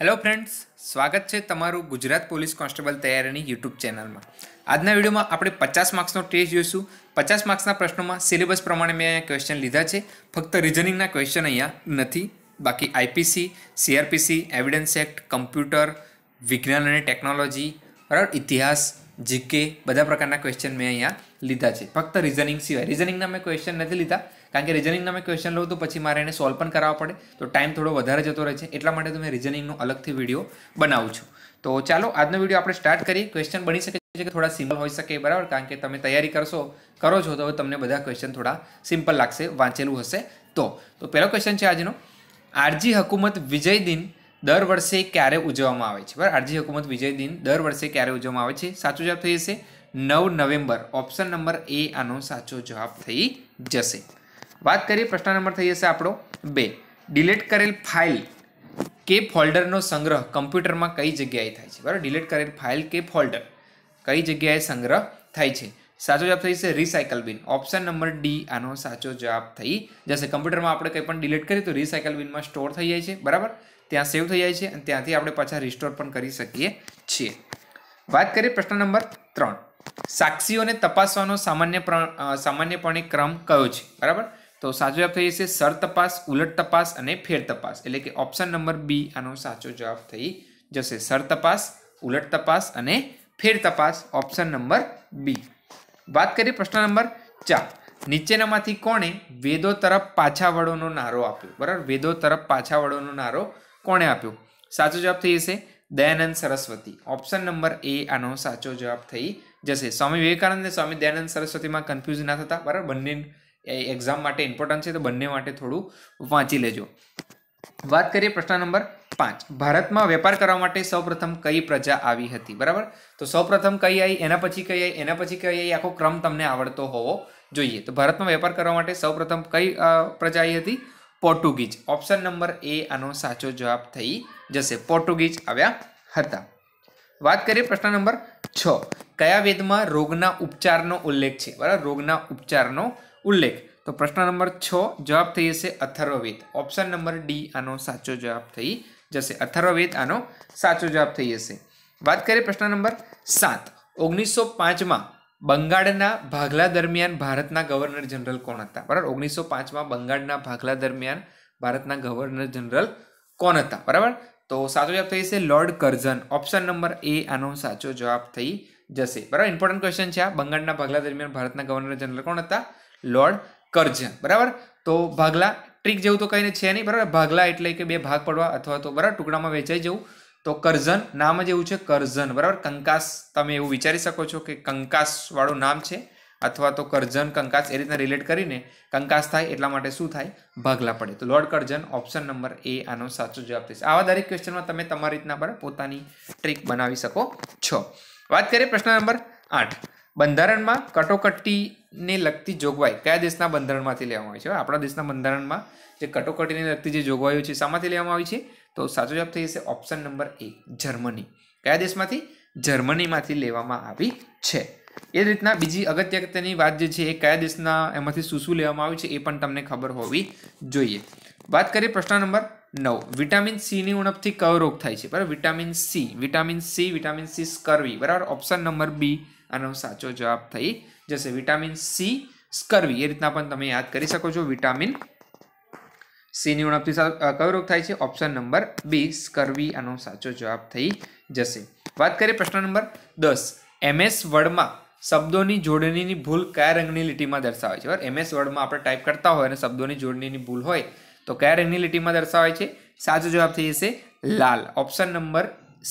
hello friends સ્વાગત છે તમારું ગુજરાત પોલીસ કોન્સ્ટેબલ તૈયારીની યુટ્યુબ ચેનલમાં આજના વિડીયોમાં આપણે પચાસ માર્ક્સનો ટેસ્ટ જોઈશું પચાસ માર્ક્સના પ્રશ્નોમાં સિલેબસ પ્રમાણે મેં અહીંયા ક્વેશ્ચન લીધા છે ફક્ત રિઝનિંગના ક્વેશ્ચન અહીંયા નથી બાકી IPC CrPC evidence act computer વિજ્ઞાન અને ટેકનોલોજી બરાબર ઇતિહાસ જીકે બધા પ્રકારના ક્વેશ્ચન મેં અહીંયા લીધા છે ફક્ત રિઝનિંગ સિવાય રિઝનિંગના મેં ક્વેશ્ચન નથી લીધા કારણ કે રિઝનિંગના મેં ક્વેશ્ચન લઉં તો પછી મારે એને સોલ્વ પણ કરાવવા પડે તો ટાઈમ થોડો વધારે જતો રહે છે એટલા માટે તમે રિઝનિંગનો અલગથી વિડીયો બનાવું છું તો ચાલો આજનો વિડીયો આપણે સ્ટાર્ટ કરીએ ક્વેશ્ચન બની શકે છે કે થોડા સિમ્પલ હોઈ શકે બરાબર કારણ કે તમે તૈયારી કરશો કરો છો તો હવે તમને બધા ક્વેશ્ચન થોડા સિમ્પલ લાગશે વાંચેલું હશે તો તો પહેલો ક્વેશ્ચન છે આજનો આરજી હકુમત વિજય દિન દર વર્ષે ક્યારે ઉજવવામાં આવે છે બરાબર આરજી હકુમત વિજય દિન દર વર્ષે ક્યારે ઉજવવામાં આવે છે સાચો જવાબ થઈ જશે નવ નવેમ્બર ઓપ્શન નંબર એ આનો સાચો જવાબ થઈ જશે વાત કરીએ પ્રશ્ન નંબર થઈ જશે આપણો બે ડિલેટ કરેલ ફાઇલ કે ફોલ્ડરનો સંગ્રહ કમ્પ્યુટરમાં કઈ જગ્યાએ થાય છે બરાબર ડિલેટ કરેલ ફાઇલ કે ફોલ્ડર કઈ જગ્યાએ સંગ્રહ થાય છે સાચો જવાબ થઈ જશે રિસાયકલ બિન ઓપ્શન નંબર ડી આનો સાચો જવાબ થઈ જશે કમ્પ્યુટરમાં આપણે કંઈ પણ ડિલીટ કરીએ તો રિસાયકલ બિનમાં સ્ટોર થઈ જાય છે બરાબર ત્યાં સેવ થઈ જાય છે અને ત્યાંથી આપણે પાછા રિસ્ટોર પણ કરી શકીએ છીએ વાત કરીએ પ્રશ્ન નંબર ત્રણ સાક્ષીઓને તપાસવાનો સામાન્ય સામાન્યપણે ક્રમ કયો છે બરાબર તો સાચો જવાબ થઈ જશે સર તપાસ ઉલટ તપાસ અને ફેર તપાસ એટલે કે ઓપ્શન નંબર બી આનો સાચો જવાબ થઈ જશે સર તપાસ ઉલટ તપાસ અને ફેર તપાસ ઓપ્શન નંબર બી વાત કરીએ પ્રશ્ન નંબર ચાર નીચેનામાંથી કોણે વેદો તરફ પાછા વળોનો નારો આપ્યો બરાબર વેદો તરફ પાછા વળોનો નારો કોણે આપ્યો સાચો જવાબ થઈ જશે Dayanand Saraswati option number A આનો સાચો જવાબ થઈ જશે સ્વામી વિવેકાનંદ સ્વામી દયાનંદ સરસ્વતીમાં કન્ફ્યુઝ ના થતા બરાબર બંને એક્ઝામ માટે ઇમ્પોર્ટન્ટ છે તો બંને માટે થોડું વાંચી લેજો વાત કરીએ પ્રશ્ન નંબર પાંચ ભારતમાં વેપાર કરવા માટે સૌપ્રથમ કઈ પ્રજા આવી હતી બરાબર તો સૌપ્રથમ કઈ આવી એના પછી કઈ આવી એના પછી કઈ આવી આખો ક્રમ તમને આવડતો હોવો જોઈએ તો ભારતમાં વેપાર કરવા માટે સૌપ્રથમ કઈ પ્રજા આવી હતી પોર્ટુગીઝ ઓપ્શન નંબર એ આનો સાચો જવાબ થઈ જશે પોર્ટુગીઝ આવ્યા હતા વાત કરીએ પ્રશ્ન નંબર છ કયા વેદમાં રોગના ઉપચારનો ઉલ્લેખ છે બરાબર રોગના ઉપચારનો ઉલ્લેખ તો પ્રશ્ન નંબર છ જવાબ થઈ જશે અથર્વવેદ ઓપ્શન નંબર ડી આનો સાચો જવાબ થઈ જશે અથર્વવેદ આનો સાચો જવાબ થઈ જશે વાત કરીએ પ્રશ્ન નંબર સાત ઓગણીસો પાંચમાં બંગાળના ભાગલા દરમિયાન ભારતના ગવર્નર જનરલ કોણ હતા બરાબર ઓગણીસો પાંચમાં બંગાળના ભાગલા દરમિયાન ભારતના ગવર્નર જનરલ કોણ હતા બરાબર તો સાચો જવાબ થઈ જશે Lord Curzon option number A આનો સાચો જવાબ થઈ જશે બરાબર ઇમ્પોર્ટન્ટ ક્વેશ્ચન છે આ બંગાળના ભાગલા દરમિયાન ભારતના ગવર્નર જનરલ કોણ હતા લોર્ડ કરજણ બરાબર તો ભાગલા ટ્રીક જેવું તો કંઈને છે નહીં બરાબર ભાગલા એટલે કે બે ભાગ પડવા અથવા તો બરાબર ટુકડામાં વેચાઈ જવું તો કરઝન નામ જ એવું છે કરઝન બરાબર કંકાસ તમે એવું વિચારી શકો છો કે કંકાસવાળું નામ છે અથવા તો કરઝન કંકાસ એ રીતના રિલેટ કરીને કંકાસ થાય એટલા માટે શું થાય ભાગલા પડે તો Lord Curzon option number A આનો સાચો જવાબ થશે આવા દરેક ક્વેશ્ચનમાં તમે તમારી રીતના પર પોતાની ટ્રીક બનાવી શકો છો વાત કરીએ પ્રશ્ન નંબર આઠ બંધારણમાં કટોકટીને લગતી જોગવાઈ કયા દેશના બંધારણમાંથી લેવામાં આવી છે આપણા દેશના બંધારણમાં જે કટોકટીને લગતી જે જોગવાઈઓ છે શામાંથી લેવામાં આવી છે તો સાચો જવાબ થઈ જશે ઓપ્શન નંબર એ જર્મની કયા દેશમાંથી જર્મનીમાંથી લેવામાં આવી છે એ રીતના બીજી અગત્યની વાત જે છે એ કયા દેશના એમાંથી શું શું લેવામાં આવ્યું છે એ પણ તમને ખબર હોવી જોઈએ વાત કરીએ પ્રશ્ન નંબર નવ વિટામિન સીની ઉણપથી કયો રોગ થાય છે બરાબર vitamin C vitamin C vitamin C scurvy બરાબર ઓપ્શન નંબર બી આનો સાચો જવાબ થઈ જશે વિટામિન સી સ્કરવી એ રીતના પણ તમે યાદ કરી શકો છો વિટામિન સીની ઉણપથી કયો રોગ થાય છે ઓપ્શન નંબર બી સ્કર્વી આનો સાચો જવાબ થઈ જશે વાત કરીએ પ્રશ્ન નંબર દસ એમએસ વર્ડમાં શબ્દોની જોડણીની ભૂલ કયા રંગની લીટીમાં દર્શાવે છે બરાબર એમએસ વર્ડમાં આપણે ટાઈપ કરતા હોય અને શબ્દોની જોડણીની ભૂલ હોય તો કયા રંગની લીટીમાં દર્શાવે છે સાચો જવાબ થઈ જશે લાલ ઓપ્શન નંબર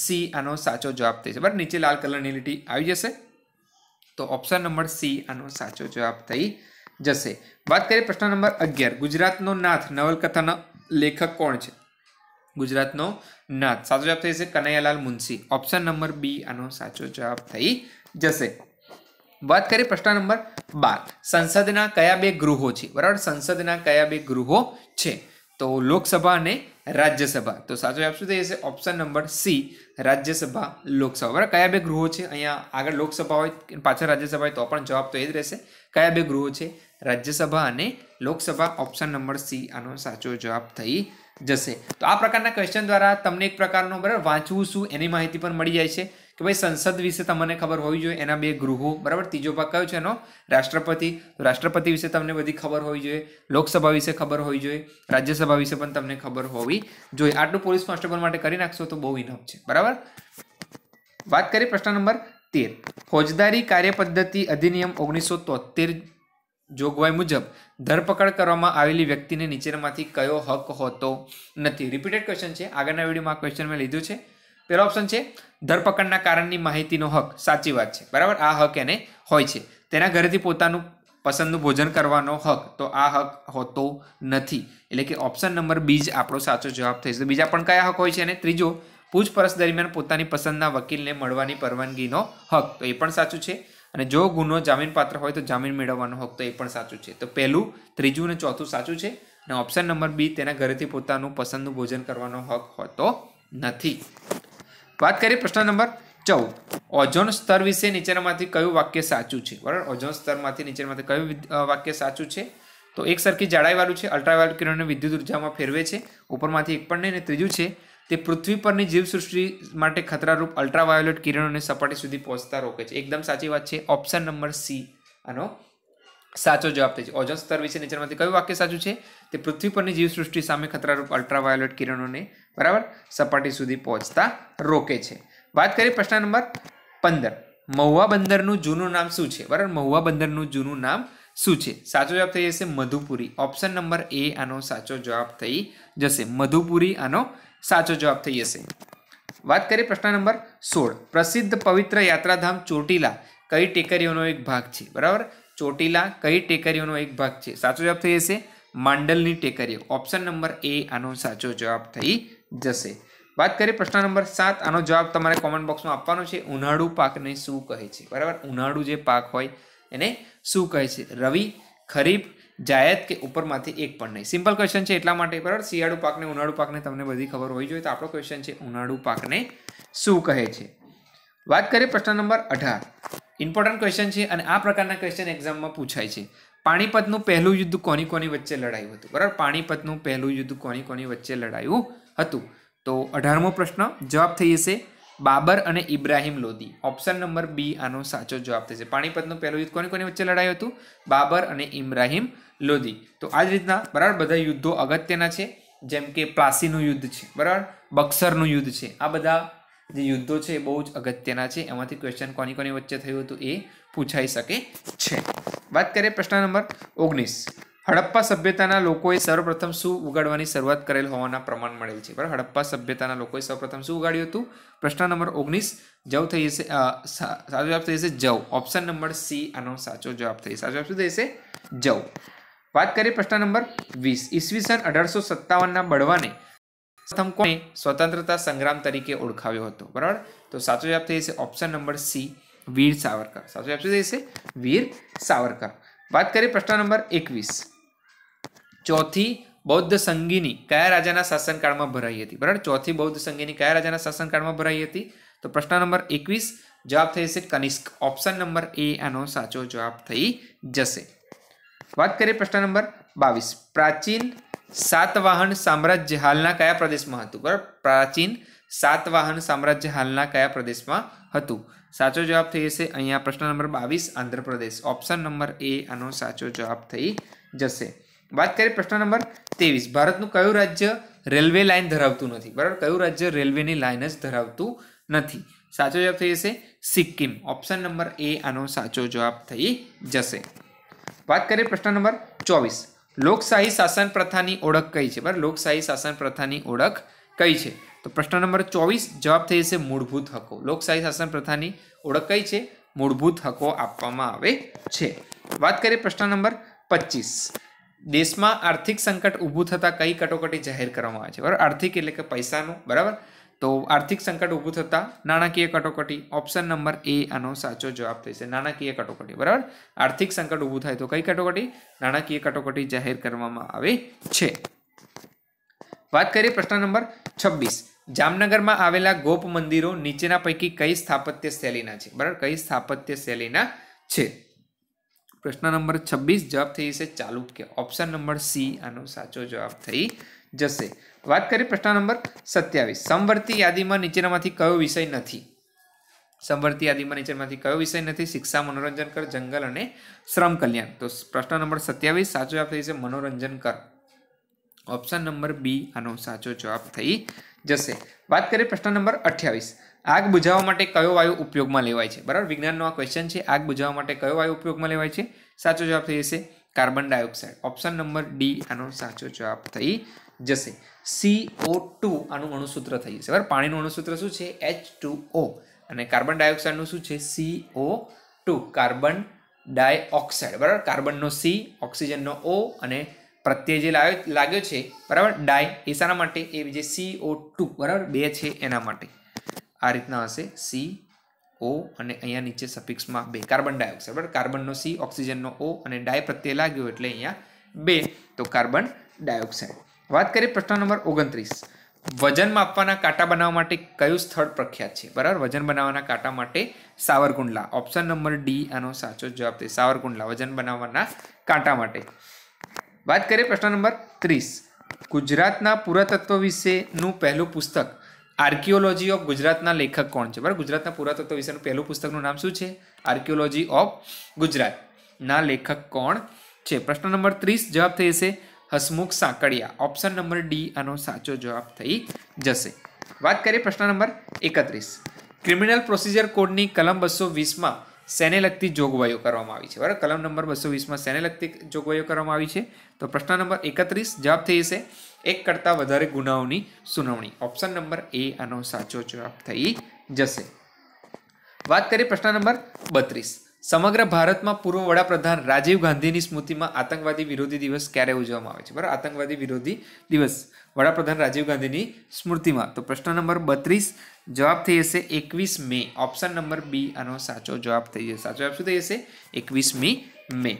સી આનો સાચો જવાબ થઈ જશે બરાબર નીચે લાલ કલરની લીટી આવી જશે તો ઓપ્શન નંબર સી આનો સાચો જવાબ થઈ જશે વાત કરીએ પ્રશ્ન નંબર અગિયાર ગુજરાતનો નાથ નવલકથાનો લેખક કોણ છે ગુજરાતનો નાથ સાચો જવાબ થઈ જશે Kanaiyalal Munshi option number B આનો સાચો જવાબ થઈ જશે વાત કરીએ પ્રશ્ન નંબર બાર સંસદના કયા બે ગૃહો છે બરાબર સંસદના કયા બે ગૃહો છે તો લોકસભા અને રાજ્યસભા તો સાચો જવાબ શું થઈ જશે option number C Rajya Sabha Lok Sabha બરાબર કયા બે ગૃહો છે અહીંયા આગળ લોકસભા હોય પાછળ રાજ્યસભા હોય તો પણ જવાબ તો એ જ રહેશે કયા બે ગૃહો છે રાજ્યસભા અને લોકસભા ઓપ્શન નંબર સી આનો સાચો જવાબ થઈ જશે તો આ પ્રકારના ક્વેશ્ચન દ્વારા તમને એક પ્રકારનો બરાબર વાંચવું શું એની માહિતી પણ મળી જાય છે કે ભાઈ સંસદ વિશે તમને ખબર હોવી જોઈએ એના બે ગૃહો બરાબર ત્રીજો ભાગ કયો છે એનો રાષ્ટ્રપતિ તો રાષ્ટ્રપતિ વિશે તમને બધી ખબર હોવી જોઈએ લોકસભા વિશે ખબર હોવી જોઈએ રાજ્યસભા વિશે પણ તમને ખબર હોવી જોઈએ આટલું પોલીસ કોન્સ્ટેબલ માટે કરી નાખશો તો બહુ ઇનફ છે બરાબર વાત કરીએ પ્રશ્ન નંબર તેર ફોજદારી કાર્યપદ્ધતિ અધિનિયમ ઓગણીસો તોતેર જોગવાઈ મુજબ ધરપકડ કરવામાં આવેલી વ્યક્તિને નીચેનામાંથી કયો હક હોતો નથી રિપીટેડ ક્વેશ્ચન છે આગળના વિડીયોમાં ક્વેશ્ચન મેં લીધું છે પહેલો ઓપ્શન છે ધરપકડના કારણની માહિતીનો હક સાચી વાત છે બરાબર આ હક એને હોય છે તેના ઘરેથી પોતાનું પસંદનું ભોજન કરવાનો હક તો આ હક હોતો નથી એટલે કે ઓપ્શન નંબર બી જ આપણો સાચો જવાબ થઈ તો બીજા પણ કયા હક હોય છે અને ત્રીજો પૂછપરછ દરમિયાન પોતાની પસંદના વકીલને મળવાની પરવાનગીનો હક તો એ પણ સાચું છે અને જો ગુનો જામીનપાત્ર હોય તો જામીન મેળવવાનો હક તો એ પણ સાચું છે તો પહેલું ત્રીજું અને ચોથું સાચું છે અને ઓપ્શન નંબર બી તેના ઘરેથી પોતાનું પસંદનું ભોજન કરવાનો હક હોતો નથી વાત કરીએ પ્રશ્ન નંબર ચૌદ ઓઝોન સ્તર વિશે નીચેનામાંથી કયું વાક્ય સાચું છે બરાબર ઓઝોન સ્તરમાંથી નીચેનામાંથી કયું વાક્ય સાચું છે તો એક સરખી જાડાઈવાળું છે અલ્ટ્રાવાયોલેટ કિરણને વિદ્યુત ઉર્જામાં ફેરવે છે ઉપરમાંથી એક પણ નહીં અને ત્રીજું છે તે પૃથ્વી પરની જીવસૃષ્ટિ માટે ખતરારૂપ અલ્ટ્રાવાયોલેટ કિરણોને સપાટી સુધી પહોંચતા રોકે છે એકદમ સાચી વાત છે ઓપ્શન નંબર સી આનો સાચો જવાબ થઈ છે ઓઝોન સ્તર વિશે નીચેમાંથી કયું વાક્ય સાચું છે તે પૃથ્વી પરની જીવસૃષ્ટિ સામે ખતરારૂપ અલ્ટ્રાવાયોલેટ કિરણોને બરાબર સપાટી સુધી પહોંચતા રોકે છે વાત કરીએ પ્રશ્ન નંબર પંદર મહુવા બંદરનું જૂનું નામ શું છે બરાબર મહુવા બંદરનું જૂનું નામ શું છે સાચો જવાબ થઈ જશે મધુપુરી ઓપ્શન નંબર એ આનો સાચો જવાબ થઈ જશે મધુપુરી આનો સાચો જવાબ થઈ જશે વાત કરીએ પ્રશ્ન નંબર સોળ પ્રસિદ્ધ પવિત્ર યાત્રાધામ ચોટીલા કઈ ટેકરીઓનો એક ભાગ છે બરાબર ચોટીલા કઈ ટેકરીઓનો એક ભાગ છે સાચો જવાબ થઈ જશે માંડલની ટેકરીઓ ઓપ્શન નંબર એ આનો સાચો જવાબ થઈ જશે વાત કરીએ પ્રશ્ન નંબર સાત આનો જવાબ તમારે કોમેન્ટ બોક્સમાં આપવાનો છે ઉનાળુ પાકને શું કહે છે બરાબર ઉનાળુ જે પાક હોય એને શું કહે છે રવિ ખરીફ જાયત કે ઉપરમાંથી એક પણ નહીં સિમ્પલ ક્વેશ્ચન છે એટલા માટે બરાબર શિયાળુ પાકને ઉનાળુ પાકને તમને બધી ખબર હોવી જોઈએ તો આપણો ક્વેશ્ચન છે ઉનાળુ પાકને શું કહે છે વાત કરીએ પ્રશ્ન નંબર અઢાર ઇમ્પોર્ટન્ટ ક્વેશ્ચન છે અને આ પ્રકારના ક્વેશ્ચન એક્ઝામમાં પૂછાય છે પાણીપતનું પહેલું યુદ્ધ કોની કોની વચ્ચે લડાયું હતું બરાબર પાણીપતનું પહેલું યુદ્ધ કોની કોની વચ્ચે લડાયું હતું તો અઢારમો પ્રશ્ન જવાબ થઈ જશે બાબર અને Ibrahim Lodi option number B આનો સાચો જવાબ થશે પાણીપતનું પહેલું યુદ્ધ કોની કોની વચ્ચે લડાયું હતું બાબર અને ઇબ્રાહિમ લોદી તો આ જ રીતના બરાબર બધા યુદ્ધો અગત્યના છે જેમ કે પ્લાસીનું યુદ્ધ છે બરાબર બક્સરનું યુદ્ધ છે આ બધા જે યુદ્ધો છે એ બહુ જ અગત્યના છે એમાંથી ક્વેશ્ચન કોની કોની વચ્ચે થયું હતું એ પૂછાઈ શકે છે વાત કરીએ પ્રશ્ન નંબર ઓગણીસ હડપ્પા સભ્યતાના લોકોએ સર્વપ્રથમ શું ઉગાડવાની શરૂઆત કરેલ હોવાના પ્રમાણ મળેલ છે બરાબર હડપ્પા સભ્યતાના લોકોએ સૌપ્રથમ શું ઉગાડ્યું હતું પ્રશ્ન નંબર ઓગણીસ જવ થઈ જશે સાચો જવાબ થઈ જશે જવ ઓપ્શન નંબર સી આનો સાચો જવાબ થઈ સાચો જવાબ શું થઈ જશે જવ વાત કરીએ પ્રશ્ન નંબર વીસ ઈસવીસન અઢારસો સત્તાવનના બળવાને તમ કોને સ્વતંત્રતા સંઘરામ તરીકે ઓળખાવ્યો હતો બરાબર તો સાચો જવાબ થઈ છે option number C Veer Savarkar સાચો જવાબ થઈ છે એટલે વીર સાવરકર વાત કરીએ પ્રશ્ન નંબર 21 ચોથી બૌદ્ધ સંગીની કયા રાજાના શાસનકાળમાં ભરાઈ હતી બરાબર ચોથી બૌદ્ધ સંગીની કયા રાજાના શાસનકાળમાં ભરાઈ હતી તો પ્રશ્ન નંબર 21 જવાબ થઈ છે કનિષ્ક ઓપ્શન નંબર એ એનો સાચો જવાબ થઈ જશે વાત કરીએ પ્રશ્ન નંબર 22 પ્રાચીન સાતવાહન સામ્રાજ્ય હાલના કયા પ્રદેશમાં હતું બરાબર પ્રાચીન સાતવાહન સામ્રાજ્ય હાલના કયા પ્રદેશમાં હતું સાચો જવાબ થઈ જશે અહીંયા પ્રશ્ન નંબર બાવીસ આંધ્રપ્રદેશ ઓપ્શન નંબર એ આનો સાચો જવાબ થઈ જશે વાત કરીએ પ્રશ્ન નંબર ત્રેવીસ ભારતનું કયું રાજ્ય રેલવે લાઇન ધરાવતું નથી બરાબર કયું રાજ્ય રેલવેની લાઇન જ ધરાવતું નથી સાચો જવાબ થઈ જશે સિક્કિમ ઓપ્શન નંબર એ આનો સાચો જવાબ થઈ જશે વાત કરીએ પ્રશ્ન નંબર ચોવીસ લોકશાહી શાસન પ્રથાની ઓળખ કઈ છે બરાબર લોકશાહી શાસન પ્રથાની ઓળખ કઈ છે તો પ્રશ્ન નંબર ચોવીસ જવાબ થઈ જશે મૂળભૂત હકો લોકશાહી શાસન પ્રથાની ઓળખ કઈ છે મૂળભૂત હકો આપવામાં આવે છે વાત કરીએ પ્રશ્ન નંબર પચીસ દેશમાં આર્થિક સંકટ ઊભું થતાં કઈ કટોકટી જાહેર કરવામાં આવે છે બરાબર આર્થિક એટલે કે પૈસાનું બરાબર તો આર્થિક સંકટ ઊભું થતા નાણાકીય કટોકટી ઓપ્શન નંબર એ આનો સાચો જવાબ થશે નાણાકીય કટોકટી બરાબર આર્થિક સંકટ ઊભું થાય તો કઈ કટોકટી નાણાકીય કટોકટી જાહેર કરવામાં આવે છે વાત કરીએ પ્રશ્ન નંબર છવ્વીસ જામનગરમાં આવેલા ગોપ મંદિરો નીચેના પૈકી કઈ સ્થાપત્ય શૈલીના છે બરાબર કઈ સ્થાપત્ય શૈલીના છે પ્રશ્ન નંબર છવ્વીસ જવાબ થઈ જશે ચાલુક્ય ઓપ્શન નંબર સી આનો સાચો જવાબ થઈ જશે વાત કરીએ પ્રશ્ન નંબર સત્યાવીસ સમવર્તી યાદીમાં નીચેનામાંથી કયો વિષય નથી સમવર્તી યાદીમાં નીચેમાંથી કયો વિષય નથી શિક્ષા મનોરંજન કર જંગલ અને શ્રમ કલ્યાણ તો પ્રશ્ન નંબર સત્યાવીસ સાચો જવાબ થઈ છે મનોરંજન કર ઓપ્શન નંબર બી આનો સાચો જવાબ થઈ જશે વાત કરીએ પ્રશ્ન નંબર અઠ્યાવીસ આગ બુઝાવવા માટે કયો વાયુ ઉપયોગમાં લેવાય છે બરાબર વિજ્ઞાનનો આ ક્વેશ્ચન છે આગ બુઝાવવા માટે કયો વાયુ ઉપયોગમાં લેવાય છે સાચો જવાબ થઈ જશે carbon dioxide option number D આનો સાચો જવાબ થઈ જશે સી ઓ ટુ આનું અણુસૂત્ર થઈ જશે બરાબર પાણીનું અણુસૂત્ર શું છે એચ ટુ ઓ અને કાર્બન ડાયોક્સાઇડનું શું છે સીઓ ટુ કાર્બન ડાયોક્સાઇડ બરાબર કાર્બનનો સી ઓક્સિજનનો ઓ અને પ્રત્યય જે લાવ્યો લાગ્યો છે બરાબર ડાય એ શાના માટે એ જે સીઓ ટુ બરાબર બે છે એના માટે આ રીતના હશે સી ઓ અને અહીંયા નીચે સફિક્સમાં બે કાર્બન ડાયોક્સાઇડ બરાબર કાર્બનનો સી ઓક્સિજનનો ઓ અને ડાય પ્રત્યય લાગ્યો એટલે અહીંયા બે તો કાર્બન ડાયોક્સાઇડ વાત કરીએ પ્રશ્ન નંબર ઓગણત્રીસ વજન માપવાના કાંટા બનાવવા માટે કયું સ્થળ પ્રખ્યાત છે બરાબર વજન બનાવવાના કાંટા માટે સાવરકુંડલા ઓપ્શન નંબર ડી આનો સાચો જવાબ છે સાવરકુંડલા વજન બનાવવાના કાંટા માટે વાત કરીએ પ્રશ્ન નંબર ત્રીસ ગુજરાતના પુરાતત્વ વિશેનું પહેલું પુસ્તક આર્કિયોલોજી ઓફ ગુજરાતના લેખક કોણ છે બરાબર ગુજરાતના પુરાતત્વ વિશેનું પહેલું પુસ્તકનું નામ શું છે આર્કિયોલોજી ઓફ ગુજરાતના લેખક કોણ છે પ્રશ્ન નંબર ત્રીસ જવાબ થઈ જશે Hasmukh Sankalia option number D આનો સાચો જવાબ થઈ જશે વાત કરીએ પ્રશ્ન નંબર એકત્રીસ ક્રિમિનલ પ્રોસિજર કોડની કલમ બસો વીસમાં સેને લગતી જોગવાઈઓ કરવામાં આવી છે બરાબર કલમ નંબર બસો વીસમાં સેને લગતી જોગવાઈઓ કરવામાં આવી છે તો પ્રશ્ન નંબર એકત્રીસ જવાબ થઈ જશે એક કરતાં વધારે ગુનાઓની સુનાવણી ઓપ્શન નંબર એ આનો સાચો જવાબ થઈ જશે વાત કરીએ પ્રશ્ન નંબર બત્રીસ સમગ્ર ભારતમાં પૂર્વ વડાપ્રધાન રાજીવ ગાંધીની સ્મૃતિમાં આતંકવાદી વિરોધી દિવસ ક્યારે ઉજવવામાં આવે છે બરાબર આતંકવાદી વિરોધી દિવસ વડાપ્રધાન રાજીવ ગાંધીની સ્મૃતિમાં તો પ્રશ્ન નંબર બત્રીસ જવાબ થઈ જશે એકવીસ મે ઓપ્શન નંબર બી આનો સાચો જવાબ થઈ જશે સાચો જવાબ શું થઈ જશે એકવીસમી મે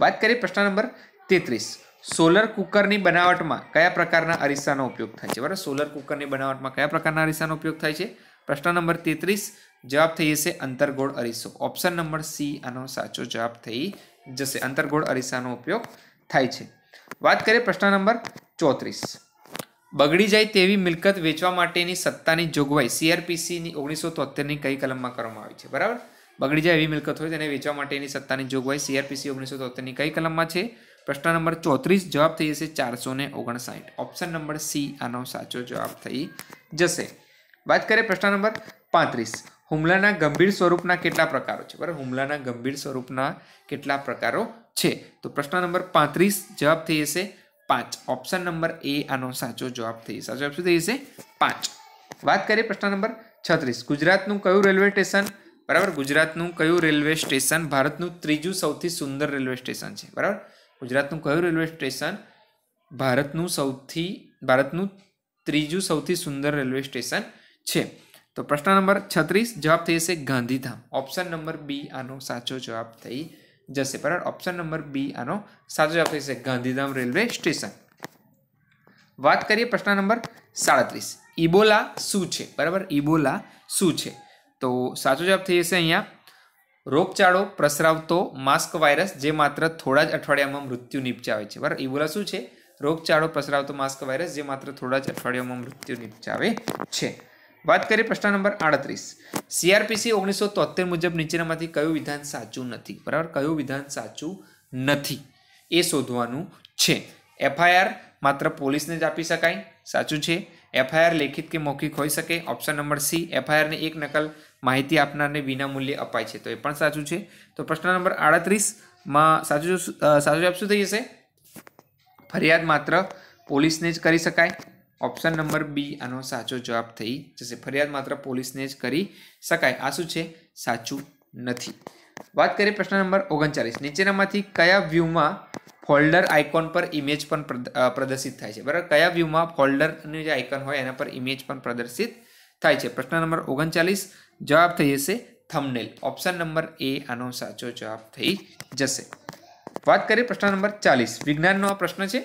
વાત કરીએ પ્રશ્ન નંબર તેત્રીસ સોલર કુકરની બનાવટમાં કયા પ્રકારના અરીસાનો ઉપયોગ થાય છે બરાબર સોલર કુકરની બનાવટમાં કયા પ્રકારના અરીસાનો ઉપયોગ થાય છે પ્રશ્ન નંબર તેત્રીસ જવાબ થઈ જશે અંતરગોળ અરીસો ઓપ્શન નંબર સી આનો સાચો જવાબ થઈ જશે અંતરગોળ અરીસાનો ઉપયોગ થાય છે વાત કરીએ પ્રશ્ન નંબર ચોત્રીસ બગડી જાય તેવી મિલકત વેચવા માટેની સત્તાની જોગવાઈ સીઆરપીસીની ઓગણીસો તોતેરની કઈ કલમમાં કરવામાં આવી છે બરાબર બગડી જાય એવી મિલકત હોય તેને વેચવા માટેની સત્તાની જોગવાઈ સીઆરપીસી ઓગણીસો તોતેરની કઈ કલમમાં છે પ્રશ્ન નંબર ચોત્રીસ જવાબ થઈ જશે ચારસો ને ઓગણસાઠ ઓપ્શન નંબર સી આનો સાચો જવાબ થઈ જશે વાત કરીએ પ્રશ્ન નંબર પાંત્રીસ હુમલાના ગંભીર સ્વરૂપના કેટલા પ્રકારો છે બરાબર હુમલાના ગંભીર સ્વરૂપના કેટલા પ્રકારો છે તો પ્રશ્ન નંબર પાંત્રીસ જવાબ થઈ જશે પાંચ ઓપ્શન નંબર એ આનો સાચો જવાબ થઈ સાચો જવાબ થઈ જશે પાંચ વાત કરીએ પ્રશ્ન નંબર છત્રીસ ગુજરાતનું કયું રેલવે સ્ટેશન બરાબર ગુજરાતનું કયું રેલવે સ્ટેશન ભારતનું ત્રીજું સૌથી સુંદર રેલવે સ્ટેશન છે બરાબર ગુજરાતનું કયું રેલવે સ્ટેશન ભારતનું સૌથી ભારતનું ત્રીજું સૌથી સુંદર રેલવે સ્ટેશન છે તો પ્રશ્ન નંબર છત્રીસ જવાબ થઈ જશે ગાંધીધામ ઓપ્શન નંબર બી આનો સાચો જવાબ થઈ જશે બરાબર ઓપ્શન નંબર બી આનો સાચો જવાબ થઈ જશે ગાંધીધામ રેલવે સ્ટેશન વાત કરીએ પ્રશ્ન નંબર સાડત્રીસ ઇબોલા શું છે બરાબર ઇબોલા શું છે તો સાચો જવાબ થઈ જશે અહીંયા રોગચાળો પ્રસરાવતો માસ્ક વાયરસ જે માત્ર થોડા જ અઠવાડિયામાં મૃત્યુ નિપજાવે છે બરાબર ઇબોલા શું છે રોગચાળો પ્રસરાવતો માસ્ક વાયરસ જે માત્ર થોડા જ અઠવાડિયામાં મૃત્યુ નિપજાવે છે વાત કરીએ પ્રશ્ન નંબર આડત્રીસ સીઆરપીસી ઓગણીસો તોતેર મુજબ નીચેનામાંથી કયું વિધાન સાચું નથી બરાબર કયું વિધાન સાચું નથી એ શોધવાનું છે એફઆઈઆર માત્ર પોલીસને જ આપી શકાય સાચું છે એફઆઈઆર લેખિત કે મૌખિક હોઈ શકે ઓપ્શન નંબર સી એફઆઈઆરની એક નકલ માહિતી આપનારને વિનામૂલ્યે અપાય છે તો એ પણ સાચું છે તો પ્રશ્ન નંબર આડત્રીસમાં સાચું સાચું જવાબ શું થઈ જશે ફરિયાદ માત્ર પોલીસને જ કરી શકાય ઓપ્શન નંબર બી આનો સાચો જવાબ થઈ જશે ફરિયાદ માત્ર પોલીસને જ કરી શકાય આ શું છે સાચું નથી વાત કરીએ પ્રશ્ન નંબર ઓગણચાલીસ નીચેનામાંથી કયા વ્યૂમાં ફોલ્ડર આઇકોન પર ઇમેજ પણ પ્રદર્શિત થાય છે બરાબર કયા વ્યૂમાં ફોલ્ડરનું જે આઇકન હોય એના પર ઇમેજ પણ પ્રદર્શિત થાય છે પ્રશ્ન નંબર ઓગણચાલીસ જવાબ થઈ જશે થમનેલ ઓપ્શન નંબર એ આનો સાચો જવાબ થઈ જશે વાત કરીએ પ્રશ્ન નંબર ચાલીસ વિજ્ઞાનનો આ પ્રશ્ન છે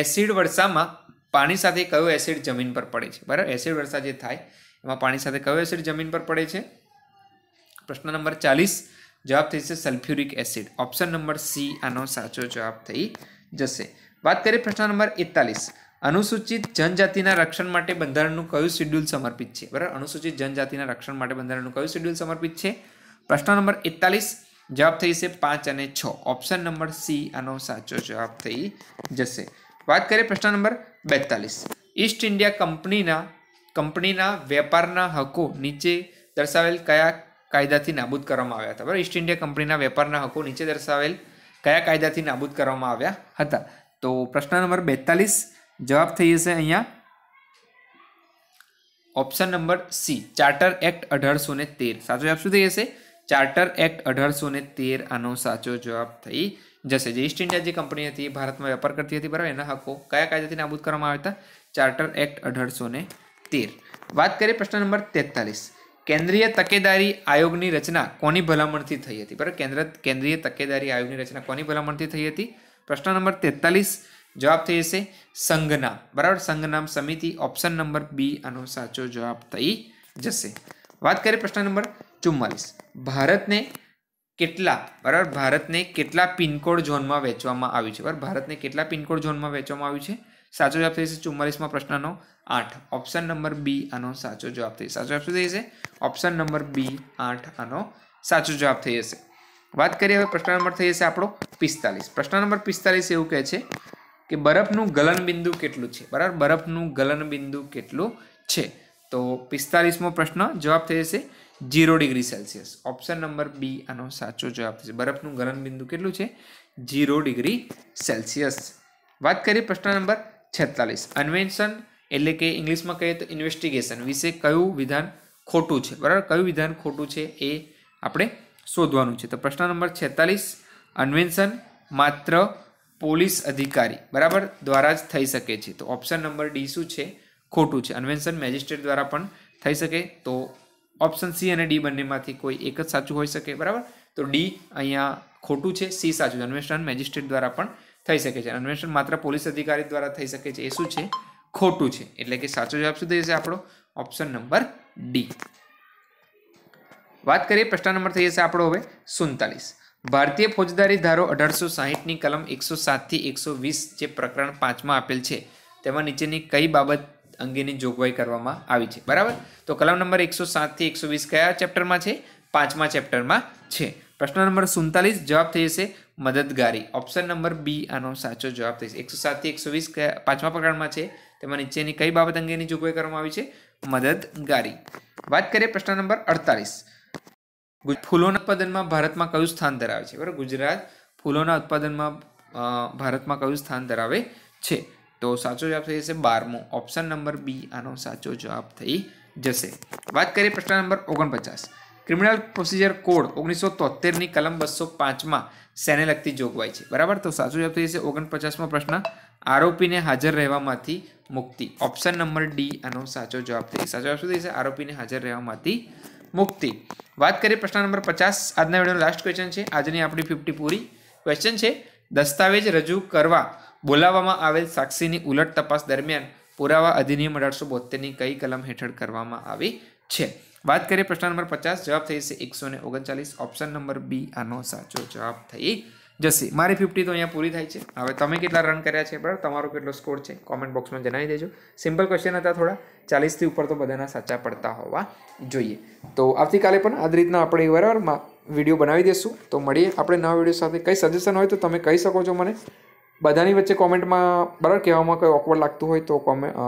એસિડ વર્ષામાં પાણી સાથે કયો એસિડ જમીન પર પડે છે બરાબર એસિડ વર્ષા જે થાય એમાં પાણી સાથે કયો એસિડ જમીન પર પડે છે પ્રશ્ન નંબર ચાલીસ જવાબ થઈ છે sulphuric acid option number C આનો સાચો જવાબ થઈ જશે વાત કરીએ પ્રશ્ન નંબર એકતાલીસ અનુસૂચિત જનજાતિના રક્ષણ માટે બંધારણનું કયું શિડ્યુલ સમર્પિત છે બરાબર અનુસૂચિત જનજાતિના રક્ષણ માટે બંધારણનું કયું શિડ્યુલ સમર્પિત છે પ્રશ્ન નંબર એકતાલીસ જવાબ થઈ છે પાંચ અને છ ઓપ્શન નંબર સી આનો સાચો જવાબ થઈ જશે વાત કરીએ પ્રશ્ન નંબર બેતાલીસ ઈસ્ટ ઇન્ડિયા કંપનીના કંપનીના વેપારના હકો નીચે દર્શાવેલ કયા કાયદાથી નાબૂદ કરવામાં આવ્યા હતા બરાબર ઈસ્ટ ઇન્ડિયા કંપનીના વેપારના હકો નીચે દર્શાવેલ કયા કાયદાથી નાબૂદ કરવામાં આવ્યા હતા તો પ્રશ્ન નંબર બેતાલીસ જવાબ થઈ જશે અહીંયા option number C charter act અઢારસો ને તેર સાચો જવાબ શું થઈ જશે ચાર્ટર એક્ટ અઢારસો ને તેર આનો સાચો જવાબ થઈ જશે જે ઈસ્ટ ઇન્ડિયા જે કંપની હતી એ ભારતમાં વેપાર કરતી હતી બરાબર એના હકો કયા કાયદાથી નાબૂદ કરવામાં આવ્યા હતા ચાર્ટર એક્ટ અઢારસો ને તેર વાત કરીએ પ્રશ્ન નંબર તેતાલીસ કેન્દ્રીય તકેદારી આયોગની રચના કોની ભલામણથી થઈ હતી બરાબર કેન્દ્ર કેન્દ્રીય તકેદારી આયોગની રચના કોની ભલામણથી થઈ હતી પ્રશ્ન નંબર તેતાલીસ જવાબ થઈ જશે સંઘનામ બરાબર સંઘનામ સમિતિ ઓપ્શન નંબર બી આનો સાચો જવાબ થઈ જશે વાત કરીએ પ્રશ્ન નંબર ચુમ્માલીસ ભારતને કેટલા બરાબર ભારતને કેટલા પિનકોડ ઝોનમાં વહેંચવામાં આવ્યું છે બરાબર ભારતને કેટલા પિનકોડ ઝોનમાં વહેંચવામાં આવ્યું છે સાચો જવાબ થઈ જશે ચુમ્માલીસમાં પ્રશ્નનો આઠ ઓપ્શન નંબર બી આનો સાચો જવાબ થઈ સાચો જવાબ થઈ જશે ઓપ્શન નંબર બી આઠ આનો સાચો જવાબ થઈ જશે વાત કરીએ હવે પ્રશ્ન નંબર થઈ જશે આપણો પિસ્તાલીસ પ્રશ્ન નંબર પિસ્તાલીસ એવું કહે છે કે બરફનું ગલન બિંદુ કેટલું છે બરાબર બરફનું ગલન બિંદુ કેટલું છે તો પિસ્તાલીસમો પ્રશ્ન જવાબ થઈ જશે zero degree Celsius option number B આનો સાચો જવાબ છે બરફનું ગલન બિંદુ કેટલું છે જીરો ડિગ્રી સેલ્સિયસ વાત કરીએ પ્રશ્ન નંબર છેતાલીસ અન્વેન્શન એટલે કે ઇંગ્લિશમાં કહીએ તો ઇન્વેસ્ટિગેશન વિશે કયું વિધાન ખોટું છે બરાબર કયું વિધાન ખોટું છે એ આપણે શોધવાનું છે તો પ્રશ્ન નંબર છેતાલીસ અન્વેન્શન માત્ર પોલીસ અધિકારી બરાબર દ્વારા જ થઈ શકે છે તો ઓપ્શન નંબર ડી શું છે ખોટું છે અન્વેન્શન મેજિસ્ટ્રેટ દ્વારા પણ થઈ શકે તો ઓપ્શન સી અને ડી બંનેમાંથી કોઈ એક જ સાચું હોઈ શકે બરાબર તો ડી અહીંયા ખોટું છે સી સાચું છે અન્વેષણ મેજિસ્ટ્રેટ દ્વારા પણ થઈ શકે છે અન્વેષણ માત્ર પોલીસ અધિકારી દ્વારા થઈ શકે છે એ શું છે ખોટું છે એટલે કે સાચો જવાબ શું થઈ જશે આપણો ઓપ્શન નંબર ડી વાત કરીએ પ્રશ્ન નંબર થઈ જશે આપણો હવે સુડતાલીસ ભારતીય ફોજદારી ધારો અઢારસો સાહીઠની કલમ એકસો સાતથી એકસો વીસ જે પ્રકરણ પાંચમાં આપેલ છે તેમાં નીચેની કઈ બાબત અંગેની જોગવાઈ કરવામાં આવી છે બરાબર તો કલમ નંબર એકસો સાતથી એકસો વીસ કયા ચેપ્ટરમાં છે પાંચમા ચેપ્ટરમાં છે પ્રશ્ન નંબર સુડતાલીસ જવાબ થઈ જશે મદદગારી ઓપ્શન નંબર બી આનો સાચો જવાબ થઈ જશે એકસો સાતથી એકસો વીસ કયા પાંચમા પ્રકરણમાં છે તેમાં નીચેની કઈ બાબત અંગેની જોગવાઈ કરવામાં આવી છે મદદગારી વાત કરીએ પ્રશ્ન નંબર અડતાલીસ ફૂલોના ઉત્પાદનમાં ભારતમાં કયું સ્થાન ધરાવે છે બરાબર ગુજરાત ફૂલોના ઉત્પાદનમાં ભારતમાં કયું સ્થાન ધરાવે છે તો સાચો જવાબ થઈ જશે બારમો ઓપ્શન નંબર બી આનો સાચો જવાબ થઈ જશે વાત કરીએ પ્રશ્ન નંબર ઓગણપચાસ ક્રિમિનલ પ્રોસિજર કોડ ઓગણીસો તોતેરની કલમ બસો પાંચમાં સેને લગતી જોગવાઈ છે બરાબર તો સાચો જવાબ થઈ જશે ઓગણપચાસમો પ્રશ્ન આરોપીને હાજર રહેવામાંથી મુક્તિ ઓપ્શન નંબર ડી આનો સાચો જવાબ થઈ સાચો જવાબ શું થઈ જશે આરોપીને હાજર રહેવામાંથી મુક્તિ વાત કરીએ પ્રશ્ન નંબર પચાસ આજના વિડીયોનો લાસ્ટ ક્વેશ્ચન છે આજની આપણી ફિફ્ટી પૂરી ક્વેશ્ચન છે દસ્તાવેજ રજૂ કરવા બોલાવવામાં આવેલ સાક્ષીની ઉલટ તપાસ દરમિયાન પુરાવા અધિનિયમ અઢારસો બોતેરની કઈ કલમ હેઠળ કરવામાં આવી છે વાત કરીએ પ્રશ્ન નંબર પચાસ જવાબ થઈ છે એકસો ને ઓગણચાલીસ ઓપ્શન નંબર બી આનો સાચો જવાબ થઈ જશે મારી ફિફ્ટી તો અહીંયા પૂરી થાય છે હવે તમે કેટલા રન કર્યા છે બરાબર તમારો કેટલો સ્કોર છે કોમેન્ટ બોક્સમાં જણાવી દેજો સિમ્પલ ક્વેશ્ચન હતા થોડા ચાલીસથી ઉપર તો બધાના સાચા પડતા હોવા જોઈએ તો આવતીકાલે પણ આ રીતના આપણે બરાબર વિડીયો બનાવી દઈશું તો મળીએ આપણે નવા વિડીયો સાથે કંઈ સજેશન હોય તો તમે કહી શકો છો મને બધાની વચ્ચે કોમેન્ટમાં બરાબર કહેવામાં કોઈ ઓકવર્ડ લાગતું હોય તો કોમેન્ટ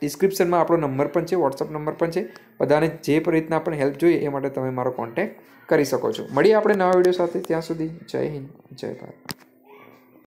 ડિસ્ક્રિપ્શનમાં આપણો નંબર પણ છે વોટ્સઅપ નંબર પણ છે બધાને જે રીતના પણ હેલ્પ જોઈએ એ માટે તમે મારો કોન્ટેક્ટ કરી શકો છો મળીએ આપણે નવા વિડીયો સાથે ત્યાં સુધી જય હિન્દ જય ભારત